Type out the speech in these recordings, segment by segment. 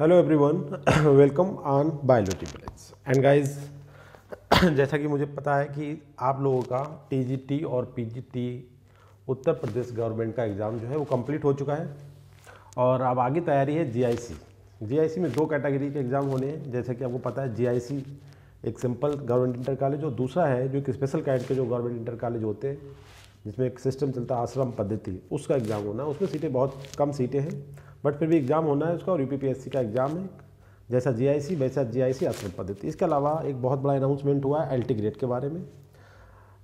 hello everyone welcome on biology place and guys जैसा कि मुझे पता है कि आप लोगों का टीजीटी और पीजीटी उत्तर प्रदेश गवर्नमेंट का एग्ज़ाम जो है वो कंप्लीट हो चुका है और अब आगे तैयारी है जीआईसी जीआईसी में दो कैटेगरी के एग्ज़ाम होने हैं जैसा कि आपको पता है जीआईसी एक सिंपल गवर्नमेंट इंटर कॉलेज और दूसरा है जो एक स्पेशल कैट के जो गवर्नमेंट इंटर कॉलेज होते हैं जिसमें एक सिस्टम चलता है आश्रम पद्धति उसका एग्ज़ाम होना उसमें सीटें बहुत कम सीटें हैं बट फिर भी एग्ज़ाम होना है उसका और यूपीपीएससी का एग्ज़ाम है जैसा जीआईसी वैसा जीआईसी आश्रम पद्धति इसके अलावा एक बहुत बड़ा अनाउंसमेंट हुआ है एल ग्रेड के बारे में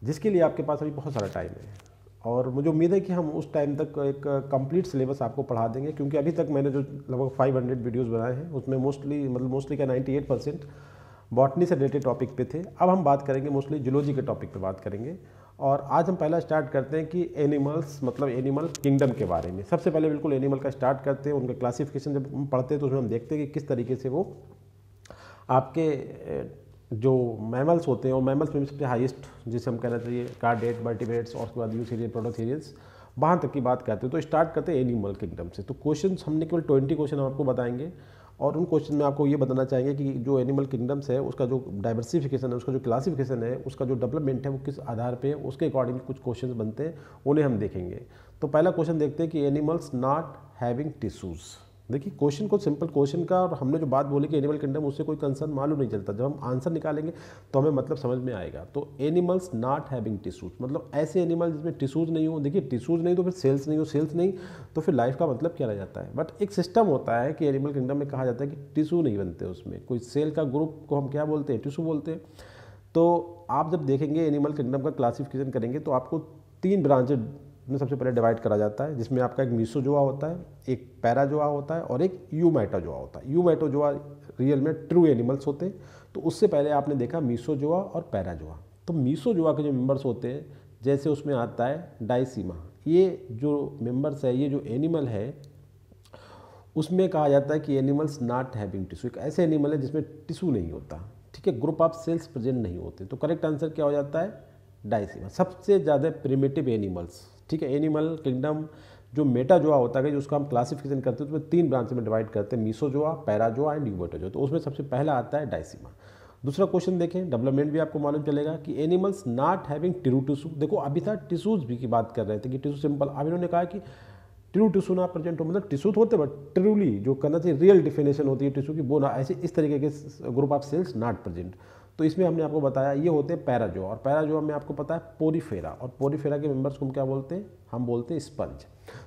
जिसके लिए आपके पास अभी बहुत सारा टाइम है और मुझे उम्मीद है कि हम उस टाइम तक एक कंप्लीट सिलेबस आपको पढ़ा देंगे क्योंकि अभी तक मैंने जो लगभग 500 वीडियोज़ बनाए हैं उसमें मोस्टली मतलब मोस्टली का 98 परसेंट बॉटनी से रिलेटेड टॉपिक पे थे अब हम बात करेंगे मोस्टली जूलॉजी के टॉपिक पे बात करेंगे और आज हम पहला स्टार्ट करते हैं कि एनिमल्स मतलब एनिमल किंगडम के बारे में सबसे पहले बिल्कुल एनिमल का स्टार्ट करते हैं उनका क्लासिफिकेशन जब हम पढ़ते हैं तो उसमें हम देखते हैं कि किस तरीके से वो आपके जो मैमल्स होते हैं वो मैमल्स में सबसे हाइस्ट जिसे हम कहना चाहिए कार्डेट मल्टीवेट्स और उसके बाद यू सीरियल प्रोटोथीरियल्स वहाँ तक की बात करते हैं तो स्टार्ट करते हैं एनिमल किंगडम से तो क्वेश्चन हमने केवल ट्वेंटी क्वेश्चन हम आपको बताएंगे और उन क्वेश्चन में आपको ये बताना चाहेंगे कि जो एनिमल किंगडम्स है उसका जो डाइवर्सिफिकेशन है उसका जो क्लासिफिकेशन है उसका जो डेवलपमेंट है वो किस आधार पे उसके अकॉर्डिंग कुछ क्वेश्चन बनते हैं उन्हें हम देखेंगे तो पहला क्वेश्चन देखते हैं कि एनिमल्स नॉट हैविंग टिश्यूज़ देखिए क्वेश्चन को सिंपल क्वेश्चन का और हमने जो बात बोली कि एनिमल किंगडम उससे कोई कंसर्न मालूम नहीं चलता जब हम आंसर निकालेंगे तो हमें मतलब समझ में आएगा तो एनिमल्स नॉट हैविंग टिश्यूज मतलब ऐसे एनिमल जिसमें टिश्यूज नहीं हो देखिए टिश्यूज नहीं तो फिर सेल्स नहीं हो सेल्स नहीं तो फिर लाइफ का मतलब क्या रह जाता है बट एक सिस्टम होता है कि एनिमल किंगडम में कहा जाता है कि टिश्यू नहीं बनते उसमें कोई सेल का ग्रुप को हम क्या बोलते हैं टिश्यू बोलते हैं तो आप जब देखेंगे एनिमल किंगडम का क्लासिफिकेशन करेंगे तो आपको तीन ब्रांचेड में सबसे पहले डिवाइड करा जाता है जिसमें आपका एक मीसो जुआ होता है एक पैरा जुआ होता है और एक जुआ होता है जुआ रियल में ट्रू एनिमल्स होते हैं तो उससे पहले आपने देखा मीसो जुआ और पैरा जुआ तो मीसो जुआ के जो मेम्बर्स होते हैं जैसे उसमें आता है डाइसीमा ये जो मेम्बर्स है ये जो एनिमल है उसमें कहा जाता है कि एनिमल्स नॉट हैविंग टिशू एक ऐसे एनिमल है जिसमें टिशू नहीं होता ठीक है ग्रुप ऑफ सेल्स प्रेजेंट नहीं होते तो करेक्ट आंसर क्या हो जाता है डाइसीमा सबसे ज़्यादा प्रिमेटिव एनिमल्स ठीक है एनिमल किंगडम जो मेटा जो होता है जो उसका हम क्लासिफिकेशन करते हैं तो उसमें तीन ब्रांच में डिवाइड करते हैं मीसो पैरा जो एंड जो तो उसमें सबसे पहला आता है डाइसीमा दूसरा क्वेश्चन देखें डेवलपमेंट भी आपको मालूम चलेगा कि एनिमल्स नॉट हैविंग टिरू टिशू देखो अभी था टिशूज भी की बात कर रहे थे कि टिशू सिंपल अब इन्होंने कहा कि ट्रू टिशू ना प्रेजेंट हो मतलब टिशू तो होते बट ट्रूली जो करना चाहिए रियल डिफिनेशन होती है टिशू की वो ना ऐसे इस तरीके के group of cells not present तो इसमें हमने आपको बताया ये होते हैं पैराजो और पैराजो में आपको पता है पोरीफेरा और पोरीफेरा के मेंबर्स को हम क्या बोलते हैं हम बोलते हैं स्पंज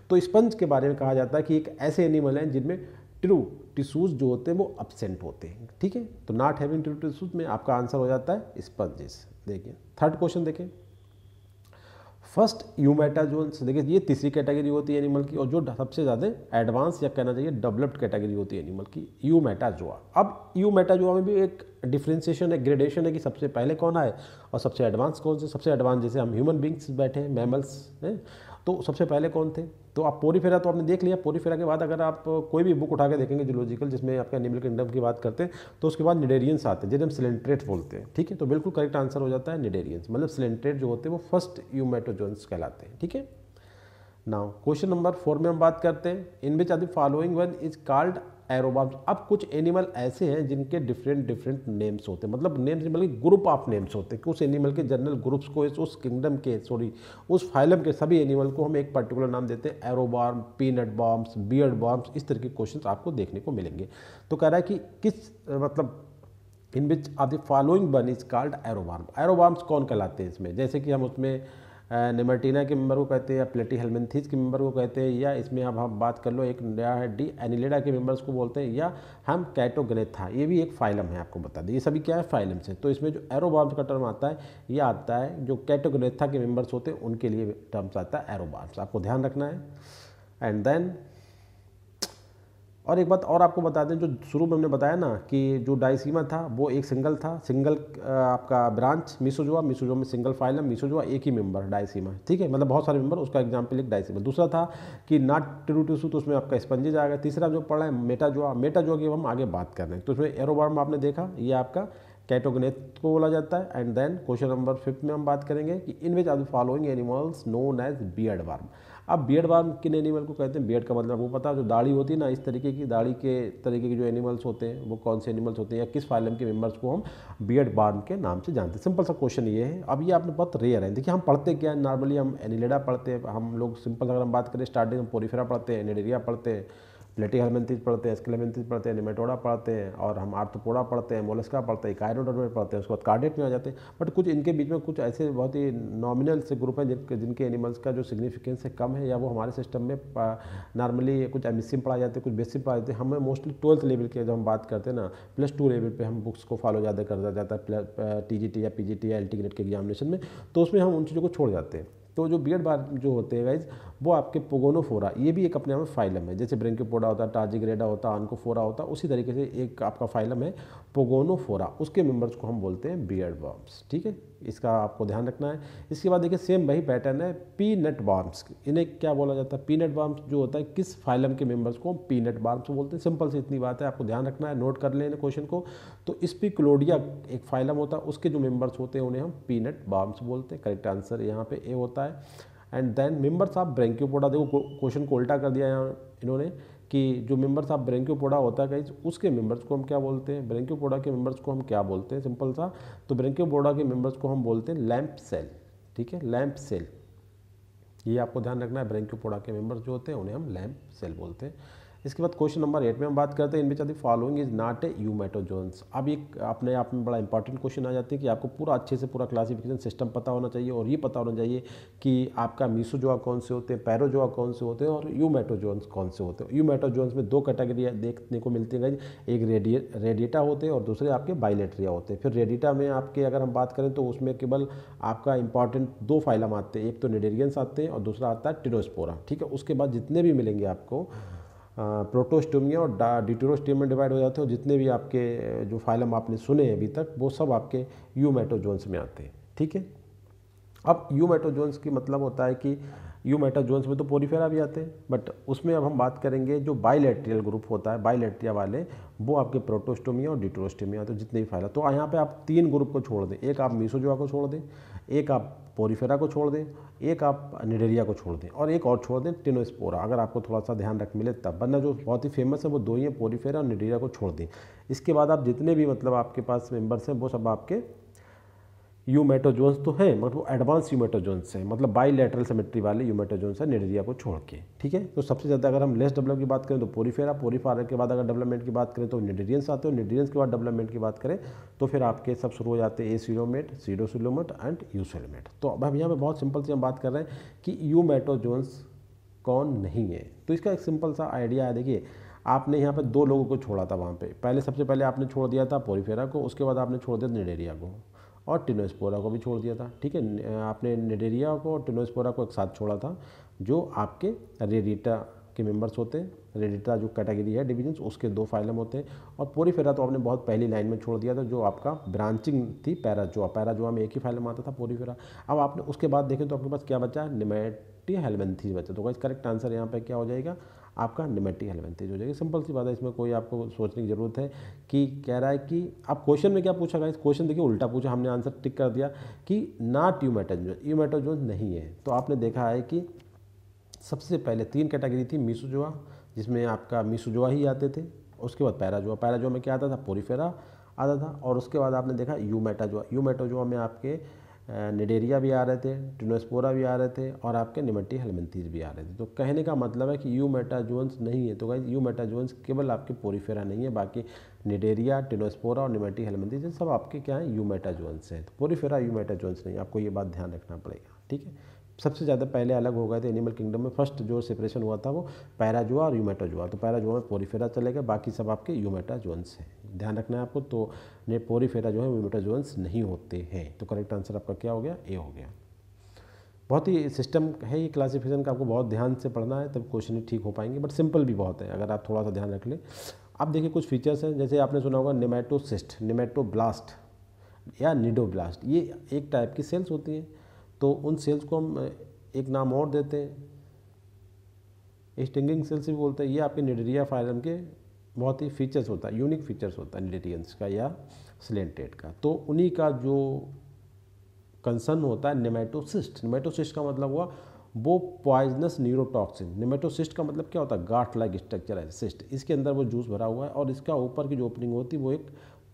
तो स्पंज के बारे में कहा जाता है कि एक ऐसे एनिमल हैं जिनमें ट्रू टिशूज़ जो होते हैं वो अब्सेंट होते हैं ठीक है तो नॉट हैविंग ट्रू टिशूज में आपका आंसर हो जाता है स्पंजेस देखिए थर्ड क्वेश्चन देखें फर्स्ट यूमेटाजोन देखिए ये तीसरी कैटेगरी होती है एनिमल की और जो सबसे ज़्यादा एडवांस या कहना चाहिए डेवलप्ड कैटेगरी होती है एनिमल की यूमेटाजोआ अब यूमेटाजोआ में भी एक डिफ्रेंसिएशन है ग्रेडेशन है कि सबसे पहले कौन आए और सबसे एडवांस कौन से सबसे एडवांस जैसे हम ह्यूमन बींग्स बैठे हैं मैमल्स हैं तो सबसे पहले कौन थे तो आप पोरी फेरा तो आपने देख लिया पोरी फेरा के बाद अगर आप कोई भी बुक उठा के देखेंगे जूलॉजिकल जिसमें आपके एनिमल किंगडम की बात करते हैं तो उसके बाद निडेरियंस आते हैं जिन्हें हम सिलेंट्रेट बोलते हैं ठीक है तो बिल्कुल करेक्ट आंसर हो जाता है निडेरियंस मतलब सिलेंट्रेट जो होते हैं वो फर्स्ट यूमेटोजोन्स कहलाते हैं ठीक है नाउ क्वेश्चन नंबर फोर में हम बात करते हैं in which are the following one is called arrow worms अब कुछ एनिमल ऐसे हैं जिनके डिफरेंट डिफरेंट नेम्स होते हैं मतलब नेम्स नहीं बल्कि ग्रुप ऑफ नेम्स होते हैं कि उस एनिमल के जनरल ग्रुप्स को उस किंगडम के सॉरी उस फाइलम के सभी एनिमल को हम एक पर्टिकुलर नाम देते हैं arrow worm peanut worms beard worms इस तरह के क्वेश्चन आपको देखने को मिलेंगे तो कह रहा है कि किस मतलब in which are the following one is called arrow worm arrow worms कौन कहलाते हैं इसमें जैसे कि हम उसमें निमर्टीना के मेम्बर को कहते हैं या प्लेटी हेलमेंथीज के मेम्बर को कहते हैं या इसमें अब हम बात कर लो एक नया है डी एनिलेडा के मेम्बर्स को बोलते हैं या हम कैटोग्रेथा ये भी एक फाइलम है आपको बता दें ये सभी क्या है फाइलम से तो इसमें जो एरोबाम्स का टर्म आता है ये आता है जो कैटोग्रेथा के मेम्बर्स होते हैं उनके लिए टर्म्स आता है एरोबाम्स आपको ध्यान रखना है एंड देन और एक बात और आपको बता दें जो शुरू में हमने बताया ना कि जो डाइसीमा था वो एक सिंगल था सिंगल आपका ब्रांच मिसोजुआ मिसोजुआ में सिंगल फाइलम मिसोजुआ एक ही मेंबर डाइसीमा ठीक है मतलब बहुत सारे मेंबर उसका एग्जाम्पल एक डाइसीमा दूसरा था कि नॉट टू टिरूटिसू तो उसमें आपका स्पंजेज आ गया तीसरा जो पढ़ा है मेटाजुआ मेटाजुआ की हम आगे बात कर रहे हैं तो उसमें एरोबार्म आपने देखा ये आपका कैटोगनेथ को बोला जाता है and then question number fifth में हम बात करेंगे कि in which are the following animals known as beard worm अब बियड बार्म किन एनिमल को कहते हैं बियड का मतलब वो पता जो दाढ़ी होती है ना इस तरीके की दाढ़ी के तरीके के जो एनिमल्स होते हैं वो कौन से एनिमल्स होते हैं या किस फाइलम के मेम्बर्स को हम बियड बार्म के नाम से जानते हैं सिंपल सा क्वेश्चन ये है अब ये आपने बहुत रेयर है देखिए हम पढ़ते क्या है नॉर्मली हम एनिलेडा पढ़ते हैं हम लोग सिंपल अगर हम बात करें स्टार्टिंग हम पोरीफेरा पढ़ते हैं एनिडेरिया पढ़ते हैं लेटी हेलमेंथीज पढ़ते हैं स्किलेमेंथीज पढ़ते हैं निमेटोडा पढ़ते हैं और हम आर्थोपोडा पढ़ते हैं मोलस्का पढ़ते हैं कायरोडोमेट पढ़ते हैं उसके बाद कार्डेट में आ जाते हैं बट कुछ इनके बीच में कुछ ऐसे बहुत ही नॉमिनल से ग्रुप हैं जिनके जिनके एनिमल्स का जो सिग्निफिकेंस है कम है या वो हमारे सिस्टम में नॉर्मली कुछ एमिसिम पढ़ाए जाते हैं कुछ बेसिम पढ़ाए जाते हैं हमें मोस्टली ट्वेल्थ लेवल के जब हम बात करते हैं ना प्लस टू लेवल पर हम बुक्स को फॉलो ज़्यादा कर दिया जाता है टी या पी या एल टी के एग्जामिनेशन में तो उसमें हम उन चीज़ों को छोड़ जाते हैं तो जो बी एड बार जो होते हैं गाइज वो आपके पोगोनोफोरा ये भी एक अपने आप में फाइलम है जैसे ब्रेंकिपोडा होता है टाजिग्रेडा होता है आनकोफोरा होता है उसी तरीके से एक आपका फाइलम है पोगोनोफोरा उसके मेम्बर्स को हम बोलते हैं बियर्ड बॉम्ब्स ठीक है इसका आपको ध्यान रखना है इसके बाद देखिए सेम वही पैटर्न है पी नट इन्हें क्या बोला जाता है पी नट जो होता है किस फाइलम के मेम्बर्स को हम पी नट बोलते हैं सिंपल से इतनी बात है आपको ध्यान रखना है नोट कर लें क्वेश्चन को तो स्पीक्लोडिया एक फाइलम होता है उसके जो मेम्बर्स होते हैं उन्हें हम पी नट बोलते हैं करेक्ट आंसर यहाँ पर ए होता है and then members of Brachiopoda देखो क्वेश्चन को उल्टा कर दिया यहाँ इन्होंने कि जो मेम्बर्स ऑफ ब्रेंक्योपोडा होता है कहीं उसके मेम्बर्स को हम क्या बोलते हैं ब्रेंक्योपोडा के मेम्बर्स को हम क्या बोलते हैं सिंपल सा तो ब्रेंक्योपोडा के मेम्बर्स को हम बोलते हैं लैम्प सेल ठीक है लैम्प सेल ये आपको ध्यान रखना है ब्रेंक्योपोडा के मेम्बर्स जो होते हैं उन्हें हम लैम्प सेल बोलते हैं इसके बाद क्वेश्चन नंबर एट में हम बात करते हैं इनमें which following is not a eumetazoans अब एक अपने आप में बड़ा इंपॉर्टेंट क्वेश्चन आ जाता है कि आपको पूरा अच्छे से पूरा क्लासिफिकेशन सिस्टम पता होना चाहिए और ये पता होना चाहिए कि आपका मीसोजोआ कौन से होते हैं पैरोजोआ कौन से होते हैं और यूमेटोजोन्स कौन से होते हैं यूमेटोजोन्स में दो कैटेगरी देखने को मिलती है एक रेडिय रेडिएटा होते हैं और दूसरे आपके बाइलेट्रिया होते हैं फिर रेडिएटा में आपके अगर हम बात करें तो उसमें केवल आपका इंपॉर्टेंट दो फाइलम आते हैं एक तो नेडेरियंस आते हैं और दूसरा आता है टिनोस्पोरा ठीक है उसके बाद जितने भी मिलेंगे आपको प्रोटोस्टोमिया और डिटोरोस्टियम में डिवाइड हो जाते हैं और जितने भी आपके जो फाइलम आपने सुने हैं अभी तक वो सब आपके यूमेटोजोन्स में आते हैं ठीक है अब यूमेटोजोन्स की मतलब होता है कि यूमेटोजोन्स में तो पोरीफेरा भी आते हैं बट उसमें अब हम बात करेंगे जो बाइलेट्रियल ग्रुप होता है बाइलेट्रिया वाले वो आपके प्रोटोस्टोमिया और डिट्रोस्टोमिया तो जितने भी फाइल तो यहाँ पे आप तीन ग्रुप को छोड़ दें एक आप मीसोजोआ को छोड़ दें एक आप पोरीफेरा को छोड़ दें एक आप निडेरिया को छोड़ दें और एक और छोड़ दें टिनोस्पोरा अगर आपको थोड़ा सा ध्यान रख मिले तब वरना जो बहुत ही फेमस है वो दो ही है पोरीफेरा और निडेरिया को छोड़ दें इसके बाद आप जितने भी मतलब आपके पास मेम्बर्स हैं वो सब आपके यूमेटोजोन्स तो है मगर वो एडवांस यूमेटोजोन्स है मतलब बाई लेटरल सेमेट्री वाले यूमेटोजोन्स है निडरिया को छोड़ के ठीक है तो सबसे ज़्यादा अगर हम लेस डेवलप की बात करें तो पोरीफेरा पोरीफारा के बाद अगर डेवलपमेंट की बात करें तो निडरियंस आते हैं निडरियंस के बाद डेवलपमेंट की बात करें तो फिर आपके सब शुरू हो जाते हैं ए सीरोमेट सीरोसिलोमेट एंड यूसिलोमेट तो अब हम यहाँ पर बहुत सिंपल से हम बात कर रहे हैं कि यूमेटोजोन्स कौन नहीं है तो इसका एक सिंपल सा आइडिया है देखिए आपने यहाँ पर दो लोगों को छोड़ा था वहाँ पे पहले सबसे पहले आपने छोड़ दिया था पोरीफेरा को उसके बाद आपने छोड़ दिया निडेरिया को और टिनोस्पोरा को भी छोड़ दिया था ठीक है आपने नेडेरिया को और टिनोस्पोरा को एक साथ छोड़ा था जो आपके रेडिटा के मेंबर्स होते हैं रेडिटा जो कैटेगरी है डिविजन उसके दो फाइलम होते हैं और पूरी फेरा तो आपने बहुत पहली लाइन में छोड़ दिया था जो आपका ब्रांचिंग थी पैराजोआ पैराजोआ में एक ही फाइलम आता था पूरी फेरा अब आपने उसके बाद देखें तो आपके पास क्या बचा है निमेटी हेलमेंथीज बचा तो करेक्ट आंसर यहाँ पर क्या हो जाएगा आपका न्यूमेटिक एलिवेंटेज हो जाएगा सिंपल सी बात है इसमें कोई आपको सोचने की ज़रूरत है कि कह रहा है कि आप क्वेश्चन में क्या पूछा गया क्वेश्चन देखिए उल्टा पूछा हमने आंसर टिक कर दिया कि नॉट यूमेटोजोन यूमेटोजोन नहीं है तो आपने देखा है कि सबसे पहले तीन कैटेगरी थी मीसुजोआ जिसमें आपका मीसुजोआ ही आते थे उसके बाद पैराजोआ पैराजोआ में क्या आता था पोरीफेरा आता था और उसके बाद आपने देखा यूमेटाजोआ यूमेटोजोआ में आपके निडेरिया भी आ रहे थे डिनोस्पोरा भी आ रहे थे और आपके निमट्टी हेलमेंथीज भी आ रहे थे तो कहने का मतलब है कि यू मेटाजोन्स नहीं है तो कहीं यू मेटाजोन्स केवल आपके पोरीफेरा नहीं है बाकी निडेरिया टिनोस्पोरा और निमट्टी हेलमेंथीज सब आपके क्या हैं यू मेटाजोन्स हैं तो पोरीफेरा यू मेटाजोन्स नहीं आपको ये बात ध्यान रखना पड़ेगा ठीक है सबसे ज़्यादा पहले अलग हो गए थे एनिमल किंगडम में फर्स्ट जो सेपरेशन हुआ था वो पैराजुआ और यूमेटाजुआ तो पैराजुआ में पोरीफेरा चले गए बाकी सब आपके यूमेटाजोन्स हैं ध्यान रखना है आपको तो ने पोरीफेरा जो है यूमेटाजोन्स नहीं होते हैं तो करेक्ट आंसर आपका क्या हो गया ए हो गया बहुत ही सिस्टम है ये क्लासिफिकेशन का आपको बहुत ध्यान से पढ़ना है तब क्वेश्चन ठीक हो पाएंगे बट सिंपल भी बहुत है अगर आप थोड़ा सा ध्यान रख लें अब देखिए कुछ फीचर्स हैं जैसे आपने सुना होगा निमेटोसिस्ट ब्लास्ट या निडो ब्लास्ट ये एक टाइप की सेल्स होती हैं तो उन सेल्स को हम एक नाम और देते हैं स्टिंगिंग सेल्स भी बोलते हैं ये आपके निडेरिया फाइलम के बहुत ही फीचर्स होता है यूनिक फीचर्स होता है निडेरियंस का या स्लेंटेड का तो उन्हीं का जो कंसर्न होता है नेमेटोसिस्ट नेमेटोसिस्ट का मतलब हुआ वो पॉइजनस न्यूरोटॉक्सिन नेमेटोसिस्ट का मतलब क्या होता है गाठ लाइक स्ट्रक्चर है सिस्ट इसके अंदर वो जूस भरा हुआ है और इसका ऊपर की जो ओपनिंग होती है वो एक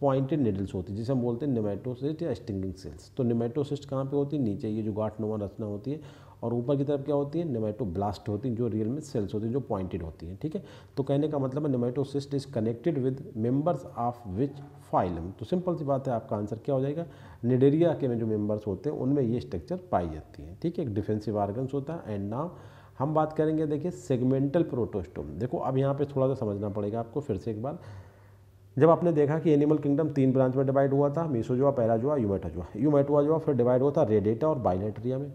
पॉइंटेड निडल्स होती है जिसे हम बोलते हैं निमेटोसिस्ट या स्टिंगिंग सेल्स तो निमेटोसिस्ट कहाँ पे होती है नीचे ये जो गाठ नुमा रचना होती है और ऊपर की तरफ क्या होती है निमेटो ब्लास्ट होती है जो रियल में सेल्स होती हैं जो पॉइंटेड होती हैं ठीक है तो कहने का मतलब है nematocyst is connected with members of which phylum तो सिंपल सी बात है आपका आंसर क्या हो जाएगा निडेरिया के में जो मेंबर्स होते हैं उनमें ये स्ट्रक्चर पाई जाती है ठीक है एक डिफेंसिव आर्गन्स होता है एंड नाव हम बात करेंगे देखिए सेगमेंटल प्रोटोस्टोम देखो अब यहाँ पे थोड़ा सा समझना पड़ेगा आपको फिर से एक बार जब आपने देखा कि एनिमल किंगडम तीन ब्रांच में डिवाइड हुआ था मीसोजोआ पैराजोआ यूमेटाजोआ जो फिर डिवाइड हुआ था रेडेटा और बाइलेट्रिया में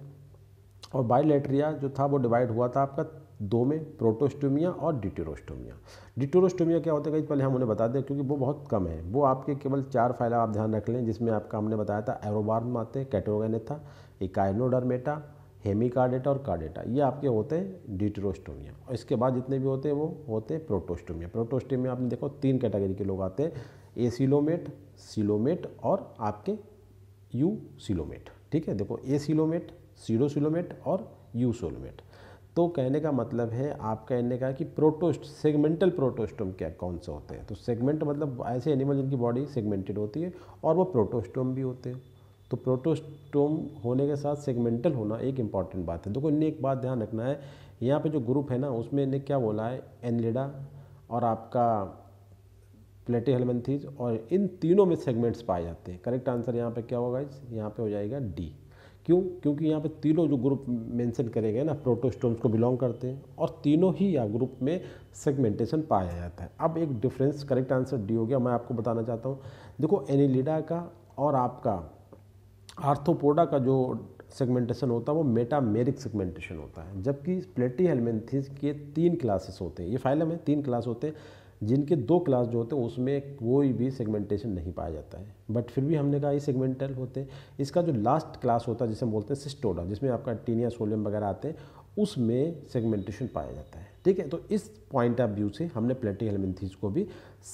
और बाइलेट्रिया जो था वो डिवाइड हुआ था आपका दो में प्रोटोस्टोमिया और डिटोरोस्टोमिया डिटोरोस्टोमिया क्या होता है पहले हम उन्हें बता दें क्योंकि वो बहुत कम है वो आपके केवल चार फाइला आप ध्यान रख लें जिसमें आपका हमने बताया था एरोबार्म आते कैटोगेनेथा इकाइनोडरमेटा हेमी कार्डेटा और कार्डेटा ये आपके होते हैं डिट्रोस्टोमिया और इसके बाद जितने भी होते हैं वो होते हैं प्रोटोस्टोमिया प्रोटोस्टोमिया आपने देखो तीन कैटेगरी के लोग आते हैं ए सिलोमेट और आपके यू सिलोमेट ठीक है देखो ए सीरो सिलोमेट और यू सोलोमेट तो कहने का मतलब है आपका कहने का कि प्रोटोस्ट सेगमेंटल प्रोटोस्टोम क्या कौन से होते हैं तो सेगमेंट मतलब ऐसे एनिमल जिनकी बॉडी सेगमेंटेड होती है और वो प्रोटोस्टोम भी होते हैं तो प्रोटोस्टोम होने के साथ सेगमेंटल होना एक इम्पॉर्टेंट बात है देखो इनने एक बात ध्यान रखना है यहाँ पे जो ग्रुप है ना उसमें इन्हें क्या बोला है एनलिडा और आपका प्लेटे हेलमेंथीज और इन तीनों में सेगमेंट्स पाए जाते हैं करेक्ट आंसर यहाँ पे क्या होगा इस यहाँ पे हो जाएगा डी क्यों क्योंकि यहाँ पे तीनों जो ग्रुप मेंशन करे गए ना प्रोटोस्टोम्स को बिलोंग करते हैं और तीनों ही या ग्रुप में सेगमेंटेशन पाया जाता है अब एक डिफरेंस करेक्ट आंसर डी हो गया मैं आपको बताना चाहता हूँ देखो एनिलिडा का और आपका आर्थोपोडा का जो सेगमेंटेशन होता है वो मेटामेरिक सेगमेंटेशन होता है जबकि प्लेटी हेलमेंथिस के तीन क्लासेस होते हैं ये फाइलम है तीन क्लास होते हैं जिनके दो क्लास जो होते हैं उसमें कोई भी सेगमेंटेशन नहीं पाया जाता है बट फिर भी हमने कहा ये सेगमेंटल होते हैं इसका जो लास्ट क्लास होता है जिसे हम बोलते हैं सिस्टोडा जिसमें आपका टीनिया सोलियम वगैरह आते हैं उसमें सेगमेंटेशन पाया जाता है ठीक है तो इस पॉइंट ऑफ व्यू से हमने प्लेटिक हेलमिनथीज को भी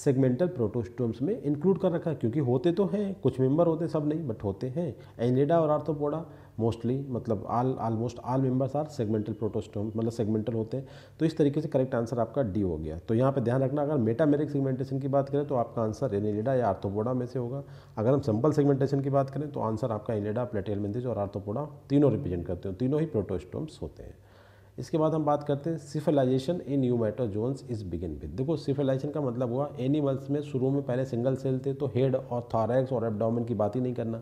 सेगमेंटल प्रोटोस्टोम्स में इंक्लूड कर रखा है क्योंकि होते तो हैं कुछ मेंबर होते सब नहीं बट होते हैं एनेडा और आर्थोपोडा मोस्टली मतलब all almost all members are segmental protostome मतलब सेगमेंटल होते हैं तो इस तरीके से करेक्ट आंसर आपका डी हो गया तो यहाँ पे ध्यान रखना अगर मेटामेरिक सेगमेंटेशन की बात करें तो आपका आंसर एनिलेडा या आर्थोपोडा में से होगा अगर हम सिंपल सेगमेंटेशन की बात करें तो आंसर आपका एनेडा प्लेटेल मेंथिस और आर्थोपोडा तीनों रिप्रेजेंट करते हैं तीनों ही प्रोटोस्टोम्स होते हैं इसके बाद हम बात करते हैं cephalization in eumetazoans is begin with देखो सिफिलाइजेशन का मतलब हुआ एनिमल्स में शुरू में पहले सिंगल सेल थे तो हेड और थारैक्स और एबडामिन की बात ही नहीं करना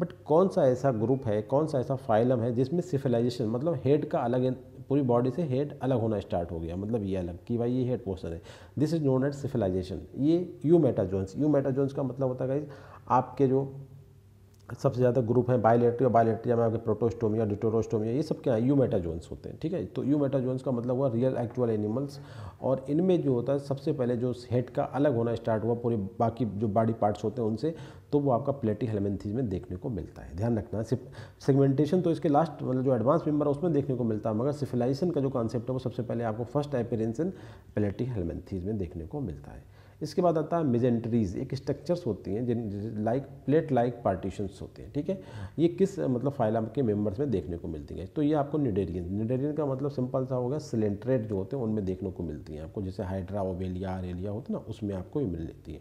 बट कौन सा ऐसा ग्रुप है कौन सा ऐसा फाइलम है जिसमें सिफिलाइजेशन मतलब हेड का अलग पूरी बॉडी से हेड अलग होना स्टार्ट हो गया मतलब ये अलग कि भाई ये हेड पोस्टर है this is known at cephalization ये यू मेटाजोन्स यू मेटाजोन्स का मतलब होता है आपके जो सबसे ज़्यादा ग्रुप है बायोलेट्रिया बायोलेट्रिया में आपके प्रोटोस्टोमिया डिटोरोस्टोमिया ये सब क्या है मेटाजोन्स होते हैं ठीक है तो मेटाजोन्स का मतलब हुआ रियल एक्चुअल एनिमल्स और इनमें जो होता है सबसे पहले जो हेड का अलग होना स्टार्ट हुआ पूरे बाकी जो बॉडी पार्ट्स होते हैं उनसे तो वो आपका प्लेटी हेलमेंथीज में देखने को मिलता है ध्यान रखना सिर्फ सेगमेंटेशन तो इसके लास्ट मतलब जो एडवांस मेम्बर है उसमें देखने को मिलता है मगर सिफिलाइजेशन का जो कॉन्सेप्ट है वो सबसे पहले आपको फर्स्ट एपेरेंसन इन प्लेटी हेलमेंथीज में देखने को मिलता है इसके बाद आता है मिजेंट्रीज एक स्ट्रक्चर्स होती हैं जिन लाइक प्लेट लाइक पार्टीशंस होते हैं ठीक है ये किस मतलब फाइलम के मेम्बर्स में देखने को मिलती हैं तो ये आपको निडेरियन निडेरियन का मतलब सिंपल सा होगा सिलेंट्रेट जो होते हैं उनमें देखने को मिलती हैं आपको जैसे हाइड्रा ओवेलिया आरेलिया होते है ना उसमें आपको ये मिल लेती है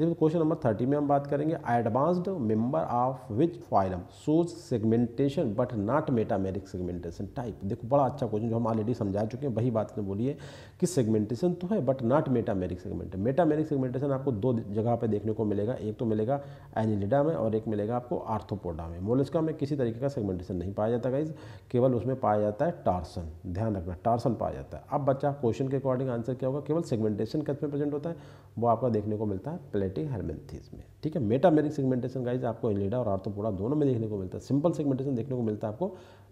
इसमें क्वेश्चन नंबर थर्टी में हम बात करेंगे advanced member of which phylum सोच segmentation but not metameric segmentation type देखो बड़ा अच्छा क्वेश्चन जो हम ऑलरेडी समझा चुके हैं वही बात ने बोली है कि सेगमेंटेशन तो है but not metameric segmentation metameric segmentation आपको दो जगह पर देखने को मिलेगा एक तो मिलेगा एनिलिडा में और एक मिलेगा आपको आर्थोपोडा में मोलिस्का में किसी तरीके का सेगमेंटेशन नहीं पाया जाता गाइज केवल उसमें पाया जाता है टार्सन ध्यान रखना टार्सन पाया जाता है अब बच्चा क्वेश्चन के अकॉर्डिंग आंसर क्या होगा केवल सेगमेंटेशन कैसे प्रेजेंट होता है वो आपका देखने को मिलता है डायलाइटिक हेलमेंथीज में ठीक है मेटामेरिक सेगमेंटेशन गाइज आपको इलेडा और आर्थोपोडा तो दोनों में देखने को मिलता है सिंपल सेगमेंटेशन देखने को मिलता है आपको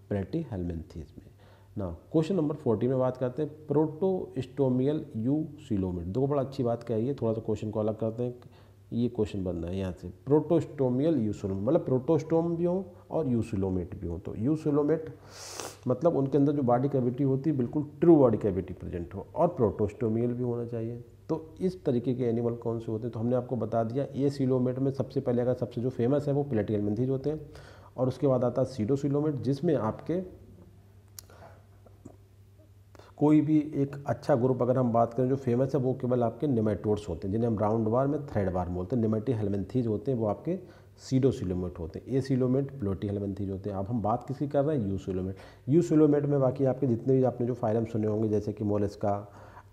प्रेटी हेलमेंथीज में ना क्वेश्चन नंबर फोर्टी में बात करते हैं प्रोटोस्टोमियल यू सिलोमेट देखो बड़ा अच्छी बात कही है थोड़ा सा क्वेश्चन को अलग करते हैं ये क्वेश्चन बनना है यहाँ से प्रोटोस्टोमियल यूसुलोमेट मतलब प्रोटोस्टोम भी हों और यूसुलोमेट भी हों तो यूसुलोमेट मतलब उनके अंदर जो बॉडी कैविटी होती है बिल्कुल ट्रू बॉडी कैविटी प्रेजेंट हो और प्रोटोस्टोमियल भी होना चाहिए तो इस तरीके के एनिमल कौन से होते हैं तो हमने आपको बता दिया ये सीलोमेट में सबसे पहले अगर सबसे जो फेमस है वो प्लेटियल मंथीज होते हैं और उसके बाद आता है सीडो सीलोमेट जिसमें आपके कोई भी एक अच्छा ग्रुप अगर हम बात करें जो फेमस है वो केवल आपके निमेटोड्स होते हैं जिन्हें हम राउंड बार में थ्रेड बार बोलते हैं निमेटी हेलमेंथीज होते हैं वो आपके सीडो सीलोमेट होते हैं ए सीलोमेट प्लोटी हेलमेंथीज होते हैं अब हम बात किसी कर रहे हैं यू सीलोमेट यू सीलोमेट में बाकी आपके जितने भी आपने जो फाइलम सुने होंगे जैसे कि मोलिस्का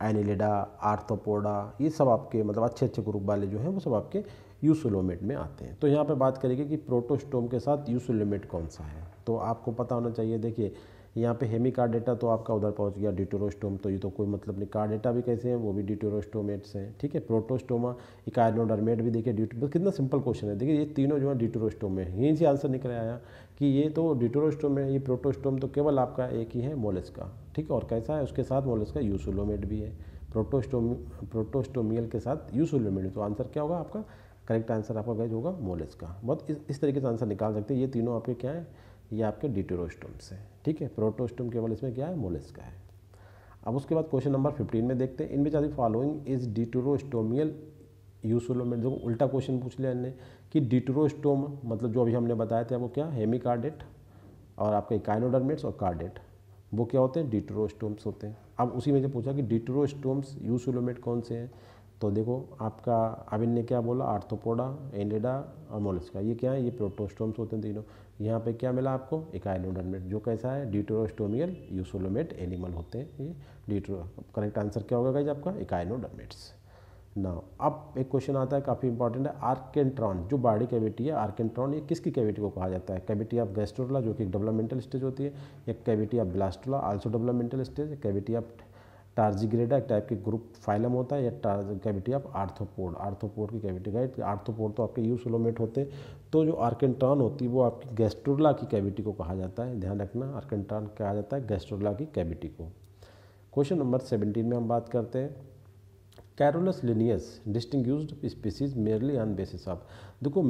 एनिलिडा आर्थोपोडा ये सब आपके मतलब अच्छे अच्छे ग्रुप वाले जो हैं वो सब आपके यूसुलोमेट में आते हैं तो यहाँ पे बात करेंगे कि प्रोटोस्टोम के साथ यूसुलोमेट कौन सा है तो आपको पता होना चाहिए देखिए यहाँ पे हेमिकार्डेटा तो आपका उधर पहुँच गया डिटोरोस्टोम तो ये तो कोई मतलब नहीं कार्डेटा भी कैसे हैं वो भी डिटोरोस्टोमेट्स हैं ठीक है प्रोटोस्टोमा इकायनोडर्मेट भी देखिए ड्यूटी कितना सिंपल क्वेश्चन है देखिए ये तीनों जो है डिटोरोस्टोम है यहीं से आंसर निकल आया कि ये तो डिटोरोस्टोम है ये प्रोटोस्टोम तो केवल आपका एक ही है मोलिस का ठीक है और कैसा है उसके साथ मोलिस का यूसुलोमेट भी है प्रोटोस्टोम प्रोटोस्टोमियल के साथ यूसुलोमेट तो आंसर क्या होगा आपका करेक्ट आंसर आपका गैज होगा मोलिस का बहुत इस, तरीके से आंसर निकाल सकते हैं ये तीनों आपके क्या है ये आपके डिटोरोस्टोम्स है ठीक है प्रोटोस्टोम केवल इसमें क्या है मोलिस का है अब उसके बाद क्वेश्चन नंबर 15 में देखते हैं इन विच आदि फॉलोइंग इज डिटोरोस्टोमियल यूजफुल देखो उल्टा क्वेश्चन पूछ लिया इन्हें कि डिट्रोस्टोम मतलब जो अभी हमने बताया था वो क्या हेमिकार्डेट और आपके काइनोडर्मेट्स और कार्डेट वो क्या होते हैं डिट्रोस्टोम्स होते हैं अब उसी में से पूछा कि डिट्रोस्टोम्स यूसुलोमेट कौन से हैं तो देखो आपका अबिन ने क्या बोला आर्थोपोडा एंडेडा और मोलस्का ये क्या है ये प्रोटोस्टोम्स होते हैं तीनों यहाँ पे क्या मिला आपको इकाइनोडर्मेट जो कैसा है डिटरोस्टोमियल यूसोलोमेट एनिमल होते हैं ये डिट्रो करेक्ट आंसर क्या होगा गाइज आपका इकाइनोडर्मेट्स ना अब एक क्वेश्चन आता है काफ़ी इंपॉर्टेंट है आर्केंट्रॉन जो बॉडी कैविटी है आर्केंट्रॉन ये किसकी कैविटी को कहा जाता है कैविटी ऑफ गैस्ट्रोला जो कि डेवलपमेंटल स्टेज होती है या cavity of blastula also developmental stage cavity of tardigrada एक टाइप के ग्रुप फाइलम होता है या कैविटी ऑफ आर्थोपोड आर्थोपोड की कैविटी गाइड आर्थोपोड तो आपके यूसोलोमेट होते तो जो आर्केंट्रॉन होती है वो आपकी गैस्ट्रोला की कैविटी को कहा जाता है ध्यान रखना आर्केंट्रॉन कहा जाता है गैस्ट्रोला की कैविटी को क्वेश्चन नंबर सेवेंटीन में हम बात करते हैं Carolus Linnaeus distinguished species merely on basis of देखो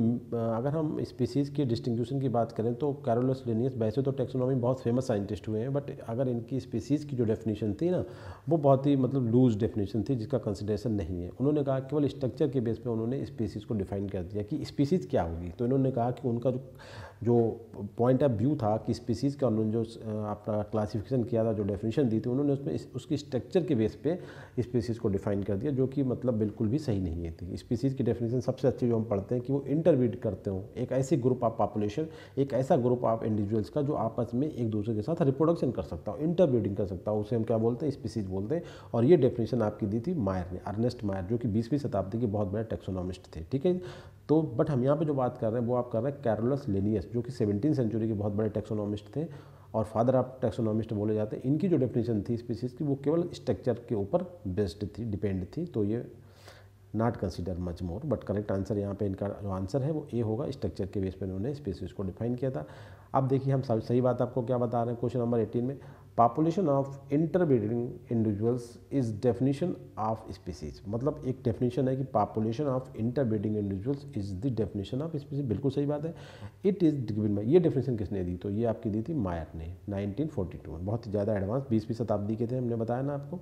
अगर हम स्पीसीज़ की डिस्टिंग्यूशन की बात करें तो कैरोलस लिनियस वैसे तो टेक्सोनॉमी बहुत फेमस साइंटिस्ट हुए हैं बट अगर इनकी स्पीसीज़ की जो डेफिनेशन थी ना वो बहुत ही मतलब लूज डेफिनेशन थी जिसका कंसिडरेशन नहीं है उन्होंने कहा केवल स्ट्रक्चर के बेस पर उन्होंने स्पीसीज़ को डिफाइन कर दिया कि स्पीसीज़ क्या होगी तो इन्होंने कहा कि उनका जो जो पॉइंट ऑफ व्यू था कि स्पीसीज़ का उन्होंने जो अपना क्लासिफिकेशन किया था जो डेफिनेशन दी थी उन्होंने उसमें उसकी स्ट्रक्चर के बेस पे स्पीसीज़ को डिफाइन कर दिया जो कि मतलब बिल्कुल भी सही नहीं है थी स्पीसीज़ की डेफिनेशन सबसे अच्छी जो हम पढ़ते हैं कि वो इंटरवीट करते हो एक ऐसी ग्रुप ऑफ पॉपुलेशन एक ऐसा ग्रुप ऑफ इंडिविजुअल्स का जो आपस में एक दूसरे के साथ रिप्रोडक्शन कर सकता हो इंटरब्रीडिंग कर सकता हो उसे हम क्या बोलते हैं स्पीसीज़ बोलते हैं और ये डेफिनेशन आपकी दी थी मायर ने अर्नेस्ट मायर जो कि बीसवीं शताब्दी के बहुत बड़े टेक्सोनॉमिस्ट थे ठीक है तो बट हम यहाँ पे जो बात कर रहे हैं वो आप कर रहे हैं कैरोलस लेनियस जो कि सेवनटीन सेंचुरी के बहुत बड़े टेक्सोनॉमिस्ट थे और फादर ऑफ टेक्सोनॉमिस्ट बोले जाते हैं इनकी जो डेफिनेशन थी स्पीसीज़ की वो केवल स्ट्रक्चर के ऊपर बेस्ड थी डिपेंड थी तो ये not consider much more but correct answer यहाँ पे इनका जो आंसर है वो ए होगा स्ट्रक्चर के बेस पर इन्होंने स्पीसीज़ को डिफाइन किया था अब देखिए हम सब सही बात आपको क्या बता रहे हैं क्वेश्चन नंबर एटीन में population of interbreeding individuals is definition of species मतलब एक डेफिनेशन है कि population of interbreeding individuals is the definition of species बिल्कुल सही बात है इट इज़ गिवन बाई ये डेफिनेशन किसने दी तो ये आपकी दी थी मायर ने 1942 में बहुत ज़्यादा एडवांस बीसवीं शताब्दी के थे हमने बताया ना आपको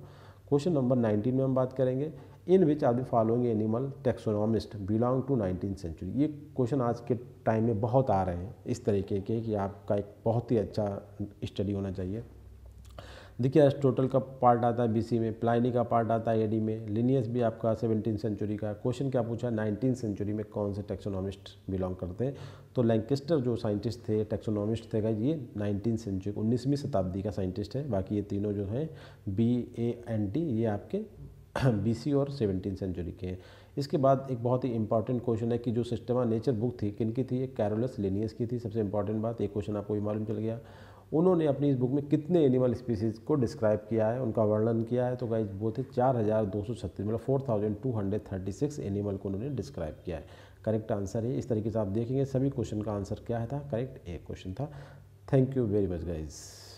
क्वेश्चन नंबर 19 में हम बात करेंगे in which are the following animal taxonomist belong to nineteen century ये क्वेश्चन आज के टाइम में बहुत आ रहे हैं इस तरीके के कि आपका एक बहुत ही अच्छा स्टडी होना चाहिए देखिए एरिस्टोटल का पार्ट आता है बीसी में प्लाइनी का पार्ट आता है एडी में लिनियस भी आपका सेवनटीन सेंचुरी का क्वेश्चन क्या पूछा नाइनटीन सेंचुरी में कौन से टेक्सोनॉमिस्ट बिलोंग करते हैं तो लैंकेस्टर जो साइंटिस्ट थे टेक्सोनॉमिस्ट थे ये नाइनटीन सेंचुरी उन्नीसवीं शताब्दी का साइंटिस्ट है बाकी ये तीनों जो हैं बी ए एन टी ये आपके सी और सेवनटीन सेंचुरी के हैं इसके बाद एक बहुत ही इंपॉर्टेंट क्वेश्चन है कि जो सिस्टमा नेचर बुक थी किन की थी ये कैरोलस लिनियस की थी सबसे इंपॉर्टेंट बात ये क्वेश्चन आपको भी मालूम चल गया उन्होंने अपनी इस बुक में कितने एनिमल स्पीसीज को डिस्क्राइब किया है उनका वर्णन किया है तो गाइज वो थे चार हज़ार दो सौ छत्तीस मतलब four thousand two hundred thirty six animal को उन्होंने डिस्क्राइब किया है करेक्ट आंसर है इस तरीके से आप देखेंगे सभी क्वेश्चन का आंसर क्या था करेक्ट एक क्वेश्चन था thank you very much guys